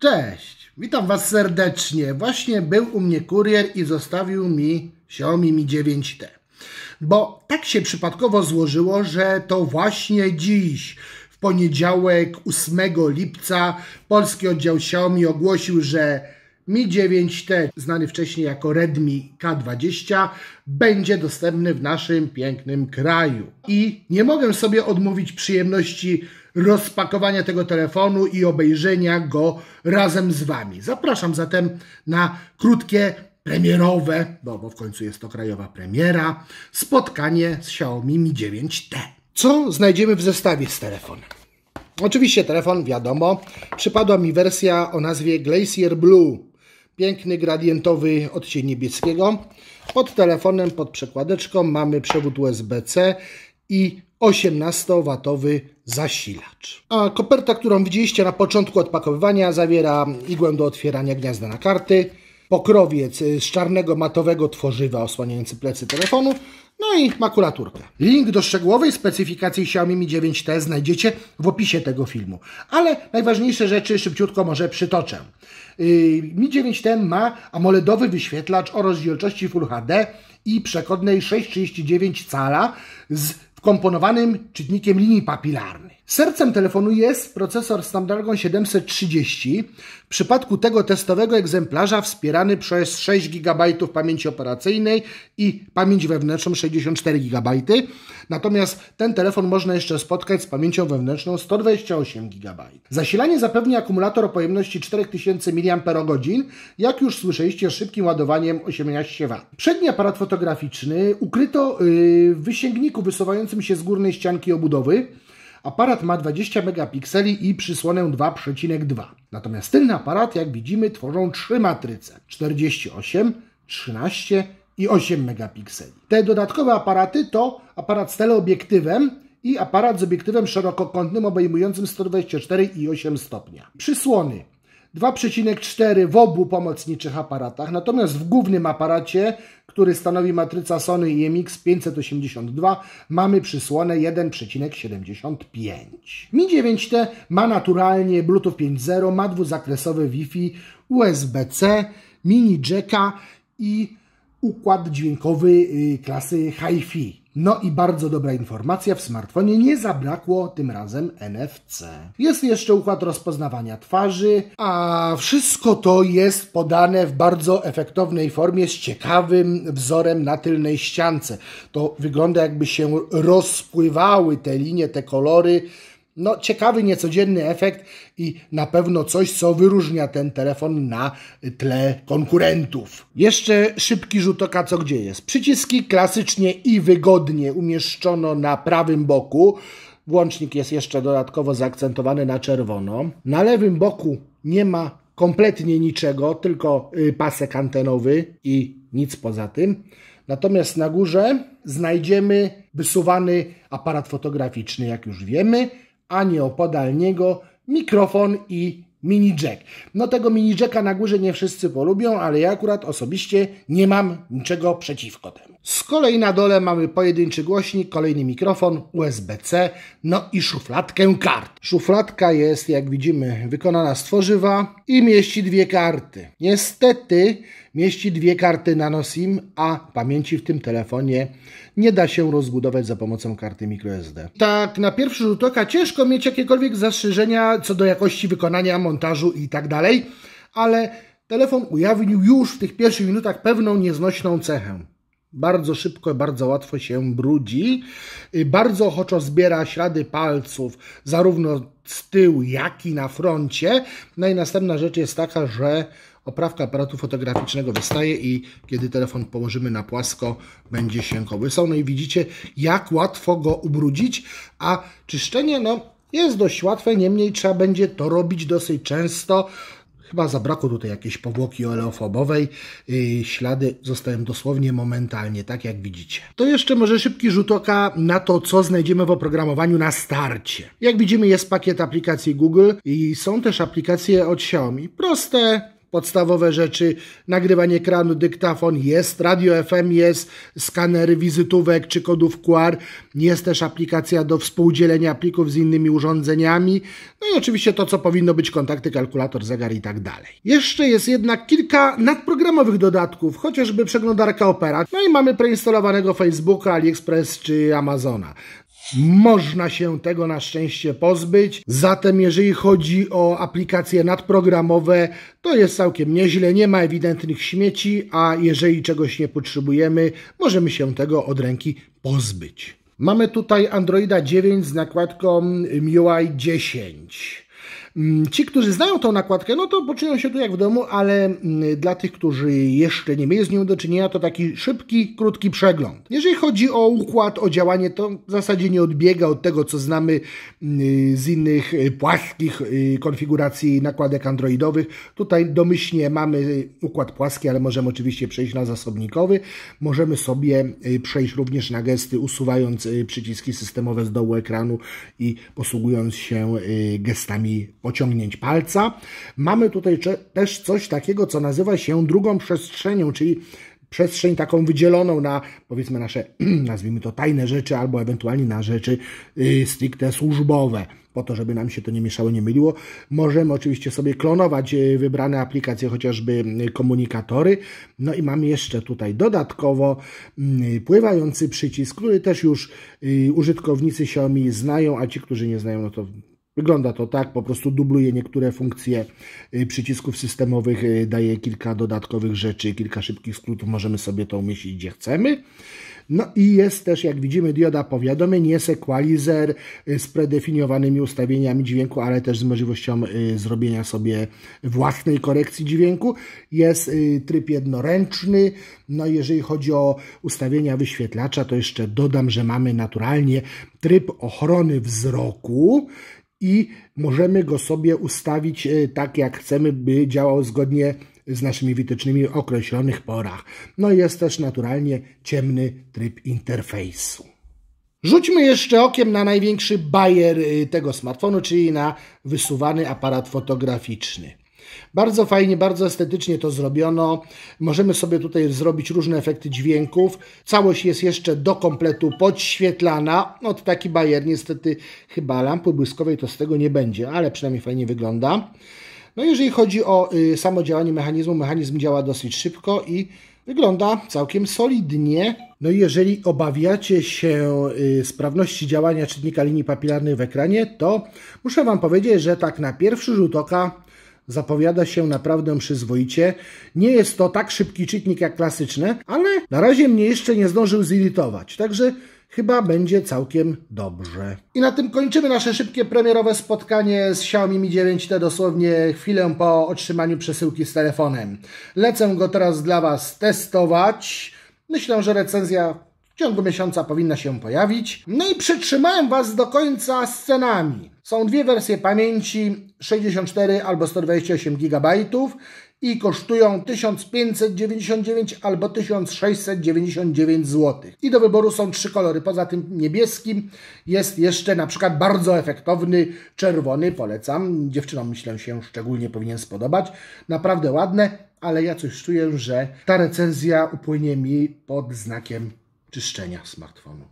Cześć, witam Was serdecznie. Właśnie był u mnie kurier i zostawił mi Xiaomi Mi 9T. Bo tak się przypadkowo złożyło, że to właśnie dziś, w poniedziałek 8 lipca, polski oddział Xiaomi ogłosił, że Mi 9T, znany wcześniej jako Redmi K20, będzie dostępny w naszym pięknym kraju. I nie mogę sobie odmówić przyjemności rozpakowania tego telefonu i obejrzenia go razem z Wami. Zapraszam zatem na krótkie premierowe, bo, bo w końcu jest to krajowa premiera, spotkanie z Xiaomi Mi 9T. Co znajdziemy w zestawie z telefonem? Oczywiście telefon, wiadomo, przypadła mi wersja o nazwie Glacier Blue. Piękny gradientowy odcień niebieskiego. Pod telefonem, pod przekładeczką mamy przewód USB-C i 18-watowy zasilacz. A koperta, którą widzieliście na początku odpakowywania zawiera igłę do otwierania gniazda na karty, pokrowiec y, z czarnego matowego tworzywa osłaniający plecy telefonu, no i makulaturkę. Link do szczegółowej specyfikacji Xiaomi Mi 9T znajdziecie w opisie tego filmu. Ale najważniejsze rzeczy szybciutko może przytoczę. Y, Mi 9T ma AMOLEDowy wyświetlacz o rozdzielczości Full HD i przekodnej 6,39 cala z wkomponowanym czytnikiem linii papilarnych. Sercem telefonu jest procesor Snapdragon 730, w przypadku tego testowego egzemplarza wspierany przez 6 GB pamięci operacyjnej i pamięć wewnętrzną 64 GB. Natomiast ten telefon można jeszcze spotkać z pamięcią wewnętrzną 128 GB. Zasilanie zapewni akumulator o pojemności 4000 mAh, jak już słyszeliście, szybkim ładowaniem 18 W. Przedni aparat fotograficzny ukryto yy, w wysięgniku wysuwającym się z górnej ścianki obudowy. Aparat ma 20 megapikseli i przysłonę 2,2. Natomiast ten aparat, jak widzimy, tworzą trzy matryce: 48, 13 i 8 megapikseli. Te dodatkowe aparaty to aparat z teleobiektywem i aparat z obiektywem szerokokątnym obejmującym 124,8 i stopnia. Przysłony 2,4 w obu pomocniczych aparatach, natomiast w głównym aparacie, który stanowi matryca Sony IMX 582, mamy przysłonę 1,75. Mi 9T ma naturalnie Bluetooth 5.0, ma dwuzakresowy Wi-Fi, USB-C, mini jacka i układ dźwiękowy y, klasy HiFi. No i bardzo dobra informacja, w smartfonie nie zabrakło tym razem NFC. Jest jeszcze układ rozpoznawania twarzy, a wszystko to jest podane w bardzo efektownej formie z ciekawym wzorem na tylnej ściance. To wygląda jakby się rozpływały te linie, te kolory no, ciekawy, niecodzienny efekt i na pewno coś, co wyróżnia ten telefon na tle konkurentów. Jeszcze szybki rzut oka, co gdzie jest. Przyciski klasycznie i wygodnie umieszczono na prawym boku. Włącznik jest jeszcze dodatkowo zaakcentowany na czerwono. Na lewym boku nie ma kompletnie niczego, tylko y, pasek antenowy i nic poza tym. Natomiast na górze znajdziemy wysuwany aparat fotograficzny, jak już wiemy ani opodal niego mikrofon i mini jack. No tego mini jacka na górze nie wszyscy polubią, ale ja akurat osobiście nie mam niczego przeciwko temu. Z kolei na dole mamy pojedynczy głośnik, kolejny mikrofon, USB-C, no i szufladkę kart. Szufladka jest, jak widzimy, wykonana z tworzywa i mieści dwie karty. Niestety Mieści dwie karty nano SIM, a pamięci w tym telefonie nie da się rozbudować za pomocą karty microSD. Tak na pierwszy rzut oka ciężko mieć jakiekolwiek zastrzeżenia co do jakości wykonania, montażu i tak dalej, ale telefon ujawnił już w tych pierwszych minutach pewną nieznośną cechę. Bardzo szybko, bardzo łatwo się brudzi, y, bardzo ochoczo zbiera ślady palców, zarówno z tyłu, jak i na froncie. No i następna rzecz jest taka, że oprawka aparatu fotograficznego wystaje i kiedy telefon położymy na płasko, będzie się kołysał. No i widzicie, jak łatwo go ubrudzić, a czyszczenie no, jest dość łatwe, niemniej trzeba będzie to robić dosyć często. Chyba zabrakło tutaj jakiejś powłoki oleofobowej. Yy, ślady zostają dosłownie momentalnie, tak jak widzicie. To jeszcze może szybki rzut oka na to, co znajdziemy w oprogramowaniu na starcie. Jak widzimy jest pakiet aplikacji Google i są też aplikacje od Xiaomi. Proste, podstawowe rzeczy, nagrywanie ekranu, dyktafon jest, radio FM jest, skanery wizytówek czy kodów QR, jest też aplikacja do współdzielenia plików z innymi urządzeniami, no i oczywiście to, co powinno być, kontakty, kalkulator, zegar i tak dalej. Jeszcze jest jednak kilka nadprogramowych dodatków, chociażby przeglądarka Opera, no i mamy preinstalowanego Facebooka, AliExpress czy Amazona. Można się tego na szczęście pozbyć. Zatem, jeżeli chodzi o aplikacje nadprogramowe, to jest całkiem nieźle, nie ma ewidentnych śmieci, a jeżeli czegoś nie potrzebujemy, możemy się tego od ręki pozbyć. Mamy tutaj Androida 9 z nakładką MIUI 10. Mm, ci, którzy znają tą nakładkę, no to poczują się tu jak w domu, ale mm, dla tych, którzy jeszcze nie mieli z nią do czynienia, to taki szybki, krótki przegląd. Jeżeli chodzi o układ, o działanie, to w zasadzie nie odbiega od tego, co znamy mm, z innych y, płaskich y, konfiguracji nakładek androidowych. Tutaj domyślnie mamy układ płaski, ale możemy oczywiście przejść na zasobnikowy. Możemy sobie y, przejść również na gesty, usuwając przyciski systemowe z dołu ekranu i posługując się gestami pociągnięć palca. Mamy tutaj też coś takiego, co nazywa się drugą przestrzenią, czyli przestrzeń taką wydzieloną na powiedzmy nasze, nazwijmy to tajne rzeczy, albo ewentualnie na rzeczy yy, stricte służbowe, po to, żeby nam się to nie mieszało, nie myliło. Możemy oczywiście sobie klonować y, wybrane aplikacje, chociażby y, komunikatory. No i mamy jeszcze tutaj dodatkowo yy, pływający przycisk, który też już yy, użytkownicy Xiaomi znają, a ci, którzy nie znają, no to Wygląda to tak, po prostu dubluje niektóre funkcje y, przycisków systemowych, y, daje kilka dodatkowych rzeczy, kilka szybkich skrótów, możemy sobie to umieścić gdzie chcemy. No i jest też, jak widzimy, dioda powiadomień, jest equalizer y, z predefiniowanymi ustawieniami dźwięku, ale też z możliwością zrobienia sobie własnej korekcji dźwięku. Jest tryb jednoręczny. No jeżeli chodzi o ustawienia wyświetlacza, to jeszcze dodam, że mamy naturalnie tryb ochrony wzroku, i możemy go sobie ustawić e, tak jak chcemy, by działał zgodnie z naszymi wytycznymi w określonych porach. No i jest też naturalnie ciemny tryb interfejsu. Rzućmy jeszcze okiem na największy bajer e, tego smartfonu, czyli na wysuwany aparat fotograficzny. Bardzo fajnie, bardzo estetycznie to zrobiono. Możemy sobie tutaj zrobić różne efekty dźwięków. Całość jest jeszcze do kompletu podświetlana. Od no taki bajer niestety chyba lampy błyskowej to z tego nie będzie, ale przynajmniej fajnie wygląda. No jeżeli chodzi o y, samo działanie mechanizmu, mechanizm działa dosyć szybko i wygląda całkiem solidnie. No i jeżeli obawiacie się y, sprawności działania czytnika linii papilarnych w ekranie, to muszę Wam powiedzieć, że tak na pierwszy rzut oka zapowiada się naprawdę przyzwoicie. Nie jest to tak szybki czytnik jak klasyczne, ale na razie mnie jeszcze nie zdążył zirytować, także chyba będzie całkiem dobrze. I na tym kończymy nasze szybkie premierowe spotkanie z Xiaomi Mi 9T dosłownie chwilę po otrzymaniu przesyłki z telefonem. Lecę go teraz dla Was testować. Myślę, że recenzja w ciągu miesiąca powinna się pojawić. No i przytrzymałem Was do końca scenami. Są dwie wersje pamięci 64 albo 128 GB i kosztują 1599 albo 1699 zł. I do wyboru są trzy kolory. Poza tym niebieskim jest jeszcze na przykład bardzo efektowny czerwony. Polecam. Dziewczynom myślę się szczególnie powinien spodobać. Naprawdę ładne, ale ja coś czuję, że ta recenzja upłynie mi pod znakiem czyszczenia smartfonu.